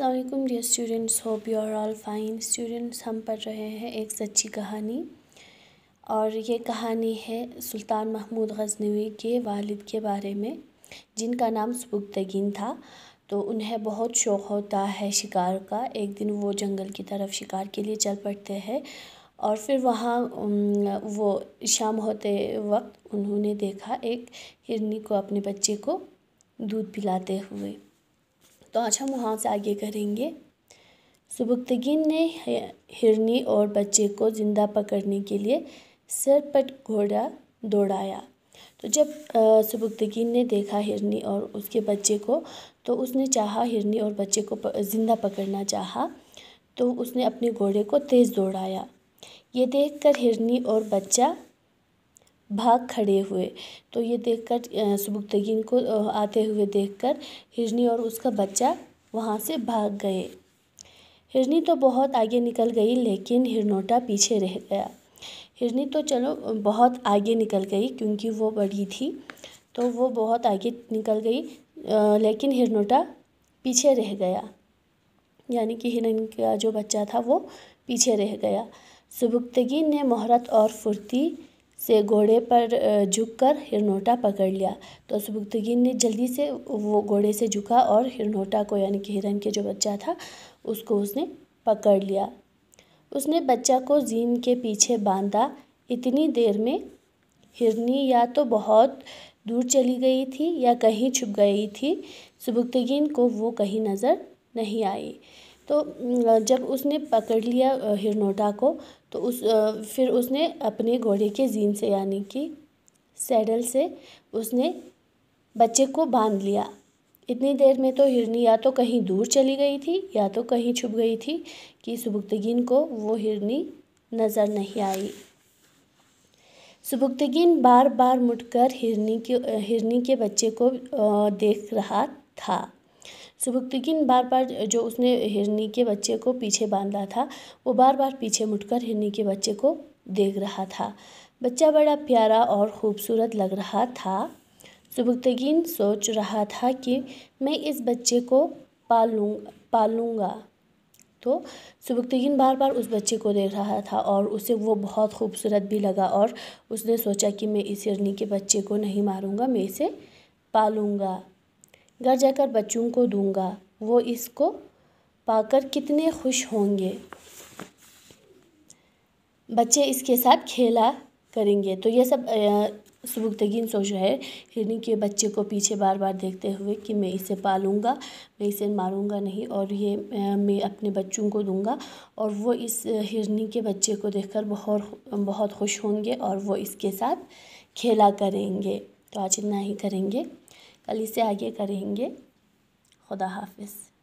Aslam dear students hope you are all fine students हम पढ़ रहे हैं एक सच्ची कहानी और ये कहानी है सुल्तान महमूद गजनवी के वालिद के बारे में जिनका नाम सबुगतगीन था तो उन्हें बहुत शौक़ होता है शिकार का एक दिन वो जंगल की तरफ शिकार के लिए चल पड़ते हैं और फिर वहाँ वो शाम होते वक्त उन्होंने देखा एक हिरनी को अपने बच्चे को दूध पिलाते हुए तो आज हम वहाँ से आगे करेंगे सुबुक्तगिन ने हिरनी और बच्चे को ज़िंदा पकड़ने के लिए सरपट घोड़ा दौड़ाया तो जब सुबुक्तगिन ने देखा हिरनी और उसके बच्चे को तो उसने चाहा हिरनी और बच्चे को ज़िंदा पकड़ना चाहा तो उसने अपने घोड़े को तेज़ दौड़ाया ये देखकर हिरनी और बच्चा भाग खड़े हुए तो ये देखकर सबुकतगिन को आते हुए देखकर हिरनी और उसका बच्चा वहाँ से भाग गए हिरनी तो बहुत आगे निकल गई लेकिन हिरनोटा पीछे रह गया हिरनी तो चलो बहुत आगे निकल गई क्योंकि वो बड़ी थी तो वो बहुत आगे निकल गई लेकिन हिरनोटा पीछे रह गया यानी कि हिरन का जो बच्चा था वो पीछे रह गया सुबुक्तगी ने मोहरत और फुर्ती से घोड़े पर झुक कर हिरनोटा पकड़ लिया तो असबगतगीन ने जल्दी से वो घोड़े से झुका और हिरनोटा को यानी कि हिरन के जो बच्चा था उसको उसने पकड़ लिया उसने बच्चा को जीन के पीछे बांधा इतनी देर में हिरनी या तो बहुत दूर चली गई थी या कहीं छुप गई थी सुबुक्तगीन को वो कहीं नज़र नहीं आई तो जब उसने पकड़ लिया हिरनोटा को तो उस फिर उसने अपने घोड़े के जीन से यानी कि सैडल से उसने बच्चे को बांध लिया इतनी देर में तो हिरनी या तो कहीं दूर चली गई थी या तो कहीं छुप गई थी कि सुबुक्तगिन को वो हिरनी नज़र नहीं आई सुबुक्तगिन बार बार मुड़कर हिरनी के हिरनी के बच्चे को देख रहा था सुबुक्तिगिन बार बार जो उसने हिरनी के बच्चे को पीछे बांधा था वो बार बार पीछे मुड़कर हिरनी के बच्चे को देख रहा था बच्चा बड़ा प्यारा और ख़ूबसूरत लग रहा था सुबुक्तगीन सोच रहा था कि मैं इस बच्चे को पालूँ पालूँगा तो सुबुक्तगीन बार बार उस बच्चे को देख रहा था और उसे वो बहुत खूबसूरत भी लगा और उसने सोचा कि मैं इस हिरनी के बच्चे को नहीं मारूँगा मैं इसे पालूँगा घर जाकर बच्चों को दूंगा वो इसको पाकर कितने खुश होंगे बच्चे इसके साथ खेला करेंगे तो ये सब सुबुक्तगीन सोच है हिरनी के बच्चे को पीछे बार बार देखते हुए कि मैं इसे पालूँगा मैं इसे मारूँगा नहीं और ये मैं अपने बच्चों को दूँगा और वो इस हिरनी के बच्चे को देखकर बहुत बहुत खुश होंगे और वो इसके साथ खेला करेंगे तो आज इतना ही करेंगे कल इसे आगे करेंगे खुदा हाफिज़